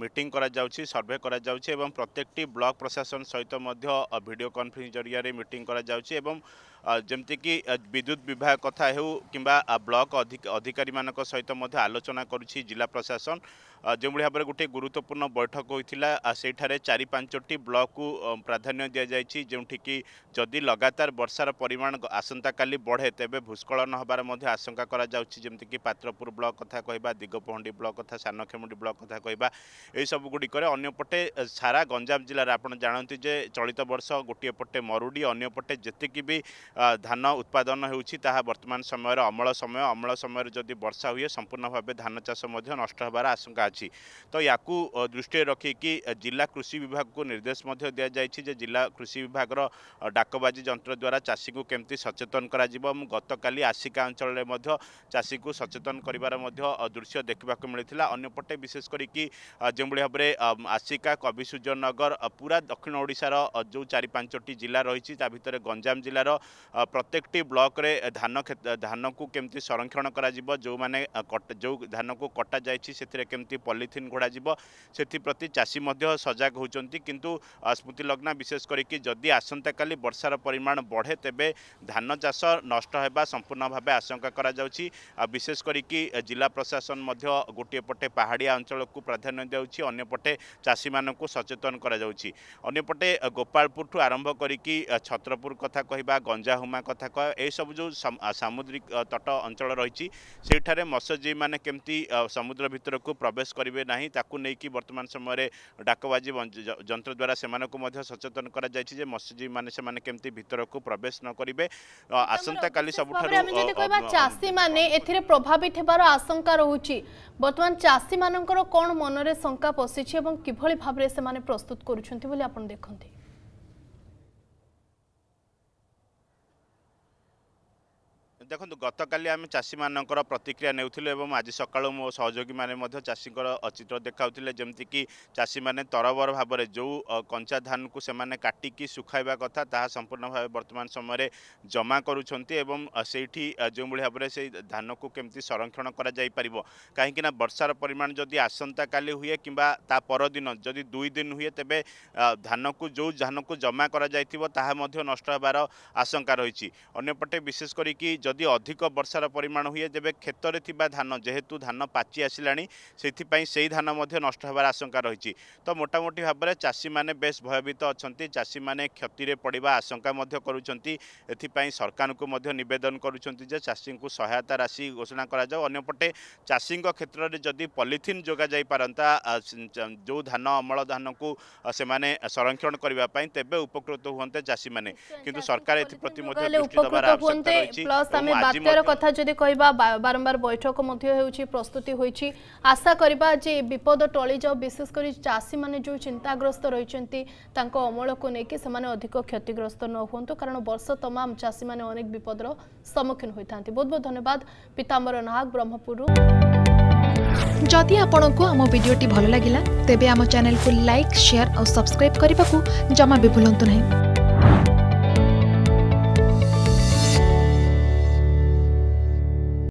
meeting করা যাচ্ছে সর্ভে করা যাচ্ছে এবং প্রত্যেকটি ব্লক প্রশাসন সহিত মধ্য ভিডিও কনফরেন্স জরিয়া মিটিং করা যাচ্ছে এবং ଯେମିତିକି ବିଦ୍ୟୁତ ବିଭାଗ କଥା ହେଉ କିମ୍ବା ବ୍ଲକ ଅଧିକାରୀମାନଙ୍କ ସହିତ ମଧ୍ୟ ଆଲୋଚନା କରୁଛି ଜିଲ୍ଲା ପ୍ରଶାସନ ଯେଉଁଭଳି ଭାବରେ ଗୋଟିଏ ଗୁରୁତ୍ୱପୂର୍ଣ୍ଣ ବୈଠକ ହୋଇଥିଲା ସେଇଠାରେ ଚାରି ପାଞ୍ଚଟି ବ୍ଲକକୁ ପ୍ରାଧାନ୍ୟ ଦିଆଯାଇଛି ଯେଉଁଠିକି ଯଦି ଲଗାତାର ବର୍ଷାର ପରିମାଣ ଆସନ୍ତାକାଲି ବଢ଼େ ତେବେ ଭୂସ୍ଖଳନ ହେବାର ମଧ୍ୟ ଆଶଙ୍କା କରାଯାଉଛି ଯେମିତିକି ପାତ୍ରପୁର ବ୍ଲକ କଥା କହିବା ଦିଗପହଣ୍ଡି ବ୍ଲକ କଥା ସାନଖେମୁଣ୍ଡି ବ୍ଲକ କଥା କହିବା ଏହିସବୁ ଗୁଡ଼ିକରେ ଅନ୍ୟପଟେ ସାରା ଗଞ୍ଜାମ ଜିଲ୍ଲାରେ ଆପଣ ଜାଣନ୍ତି ଯେ ଚଳିତ ବର୍ଷ ଗୋଟିଏ ପଟେ ମରୁଡ଼ି ଅନ୍ୟପଟେ ଯେତିକି ବି ଧାନ ଉତ୍ପାଦନ ହେଉଛି ତାହା ବର୍ତ୍ତମାନ ସମୟରେ ଅମଳ ସମୟ ଅମଳ ସମୟରେ ଯଦି ବର୍ଷା ହୁଏ ସମ୍ପୂର୍ଣ୍ଣ ଭାବେ ଧାନ ଚାଷ ମଧ୍ୟ ନଷ୍ଟ ହେବାର ଆଶଙ୍କା ଅଛି ତ ୟାକୁ ଦୃଷ୍ଟିରେ ରଖିକି ଜିଲ୍ଲା କୃଷି ବିଭାଗକୁ ନିର୍ଦ୍ଦେଶ ମଧ୍ୟ ଦିଆଯାଇଛି ଯେ ଜିଲ୍ଲା କୃଷି ବିଭାଗର ଡାକବାଜି ଯନ୍ତ୍ର ଦ୍ୱାରା ଚାଷୀଙ୍କୁ କେମିତି ସଚେତନ କରାଯିବ ଏବଂ ଗତକାଲି ଆସିକା ଅଞ୍ଚଳରେ ମଧ୍ୟ ଚାଷୀଙ୍କୁ ସଚେତନ କରିବାର ମଧ୍ୟ ଦୃଶ୍ୟ ଦେଖିବାକୁ ମିଳିଥିଲା ଅନ୍ୟପଟେ ବିଶେଷ କରିକି ଯେଉଁଭଳି ଭାବରେ ଆସିକା କବି ସୂର୍ଯ୍ୟନଗର ପୁରା ଦକ୍ଷିଣ ଓଡ଼ିଶାର ଯେଉଁ ଚାରି ପାଞ୍ଚଟି ଜିଲ୍ଲା ରହିଛି ତା ଭିତରେ ଗଞ୍ଜାମ ଜିଲ୍ଲାର প্রত্যেকটি ব্লকরে ধান ধানকু কেমতি সংরক্ষণ করা যে যে ধানকু কটা যাই সেতিরে কেমতি পলিথিন ঘোড়া সেপ্রতি চাষী মধ্য সজাগ হচ্ছেন কিন্তু স্মৃতিলগ্না বিশেষ করি যদি আসন্তকালি বর্ষার পরিমাণ বঢ়ে তেবে ধান চাষ নষ্ট হওয়া সম্পূর্ণ ভাবে আশঙ্কা করা যাচ্ছে বিশেষ করি জেলা প্রশাসন মধ্য গোটিয়ে পটে পাহাড়িয়া অঞ্চলক প্রাধান্য দেওয়া অন্যপটে চাষী মানুষ সচেতন করা যাচ্ছে অন্যপটে গোপালপুর আরম্ভ করি ছত্রপুর কথা কহা গঞ্জাম ହୁମା କଥା କହ ଏସବୁ ଯେଉଁ ସାମୁଦ୍ରିକ ତଟ ଅଞ୍ଚଳ ରହିଛି ସେଇଠାରେ ମତ୍ସ୍ୟଜୀବୀମାନେ କେମିତି ସମୁଦ୍ର ଭିତରକୁ ପ୍ରବେଶ କରିବେ ନାହିଁ ତାକୁ ନେଇକି ବର୍ତ୍ତମାନ ସମୟରେ ଡାକବାଜି ଯନ୍ତ୍ର ଦ୍ୱାରା ସେମାନଙ୍କୁ ମଧ୍ୟ ସଚେତନ କରାଯାଇଛି ଯେ ମତ୍ସ୍ୟଜୀବୀମାନେ ସେମାନେ କେମିତି ଭିତରକୁ ପ୍ରବେଶ ନ କରିବେ ଆସନ୍ତାକାଲି ସବୁଠାରୁ ଚାଷୀମାନେ ଏଥିରେ ପ୍ରଭାବିତ ହେବାର ଆଶଙ୍କା ରହୁଛି ବର୍ତ୍ତମାନ ଚାଷୀମାନଙ୍କର କ'ଣ ମନରେ ଶଙ୍କା ପଶିଛି ଏବଂ କିଭଳି ଭାବରେ ସେମାନେ ପ୍ରସ୍ତୁତ କରୁଛନ୍ତି ବୋଲି ଆପଣ ଦେଖନ୍ତି দেখুন গতকালি আমি চাষীমানଙ୍କର ପ୍ରତିକ୍ରିୟା ନେଉଥିଲୁ ଏବଂ ଆଜି ସକାଳୁ ମୋ ସହଯୋଗୀମାନେ ମଧ୍ୟ ଚାଷୀଙ୍କର ଚିତ୍ର ଦେଖାଉଥିଲେ ଯେମିତିକି ଚାଷୀମାନେ ତରବର ଭାବରେ ଯେଉଁ କଞ୍ଚା ଧାନକୁ ସେମାନେ କାଟିକି ଶୁଖାଇବା କଥା ତାହା ସମ୍ପୂର୍ଣ୍ଣ ଭାବେ ବର୍ତ୍ତମାନ ସମୟରେ ଜମା କରୁଛନ୍ତି ଏବଂ ସେଇଠି ଯେଉଁଭଳି ଭାବରେ ସେଇ ଧାନକୁ କେମିତି ସଂରକ୍ଷଣ କରାଯାଇପାରିବ କାହିଁକିନା ବର୍ଷାର ପରିମାଣ ଯଦି ଆସନ୍ତାକାଲି ହୁଏ କିମ୍ବା ତା ପରଦିନ ଯଦି ଦୁଇ ଦିନ ହୁଏ ତେବେ ଧାନକୁ ଯେଉଁ ଧାନକୁ ଜମା କରାଯାଇଥିବ ତାହା ମଧ୍ୟ ନଷ୍ଟ ହେବାର ଆଶଙ୍କା ରହିଛି ଅନ୍ୟପଟେ ବିଶେଷ କରିକି ଯଦି ଯଦି ଅଧିକ ବର୍ଷାର ପରିମାଣ ହୁଏ ତେବେ କ୍ଷେତରେ ଥିବା ଧାନ ଯେହେତୁ ଧାନ ପାଚି ଆସିଲାଣି ସେଥିପାଇଁ ସେହି ଧାନ ମଧ୍ୟ ନଷ୍ଟ ହେବାର ଆଶଙ୍କା ରହିଛି ତ ମୋଟାମୋଟି ଭାବରେ ଚାଷୀମାନେ ବେଶ୍ ଭୟଭୀତ ଅଛନ୍ତି ଚାଷୀମାନେ କ୍ଷତିରେ ପଡ଼ିବା ଆଶଙ୍କା ମଧ୍ୟ କରୁଛନ୍ତି ଏଥିପାଇଁ ସରକାରଙ୍କୁ ମଧ୍ୟ ନିବେଦନ କରୁଛନ୍ତି ଯେ ଚାଷୀଙ୍କୁ ସହାୟତା ରାଶି ଘୋଷଣା କରାଯାଉ ଅନ୍ୟପଟେ ଚାଷୀଙ୍କ କ୍ଷେତ୍ରରେ ଯଦି ପଲିଥିନ୍ ଯୋଗାଯାଇପାରନ୍ତା ଯେଉଁ ଧାନ ଅମଳ ଧାନକୁ ସେମାନେ ସଂରକ୍ଷଣ କରିବା ପାଇଁ ତେବେ ଉପକୃତ ହୁଅନ୍ତେ ଚାଷୀମାନେ କିନ୍ତୁ ସରକାର ଏଥିପ୍ରତି ମଧ୍ୟ ଦେବାର ଆବଶ୍ୟକତା ରହିଛି ପ୍ଲସ୍ ଆମେ তেবে বাত্যার কথা যদি কহবা বারম্বার বৈঠক মধ্য হেউচি প্রস্তুতি হইছি আশা করিবা যে বিপদ টলি যাও বিশেষ করে চাষী মানে যে চিন্তাগ্রস্ত রয়েছেন্তি তাঙ্ক অমলকু নেকি সেমানে অধিক ক্ষতিগ্রস্ত ন হুঁতু কারণ বর্ষ তমাম চাষী মানে অনেক বিপদর সম্মুখীন হইতান্তি বহুত বহুত ধন্যবাদ পিতাম্বর নাহাক ব্রহ্মপুরରୁ ଯଦି ଆପଣଙ୍କୁ ଆମ ଭିଡ଼ିଓଟି ଭଲ ଲାଗିଲା ତେବେ ଆମ ଚ୍ୟାନେଲକୁ ଲାଇକ୍ ସେୟାର ଆଉ ସବସ୍କ୍ରାଇବ୍ କରିବାକୁ ଜମା ବି ଭୁଲନ୍ତୁ ନାହିଁ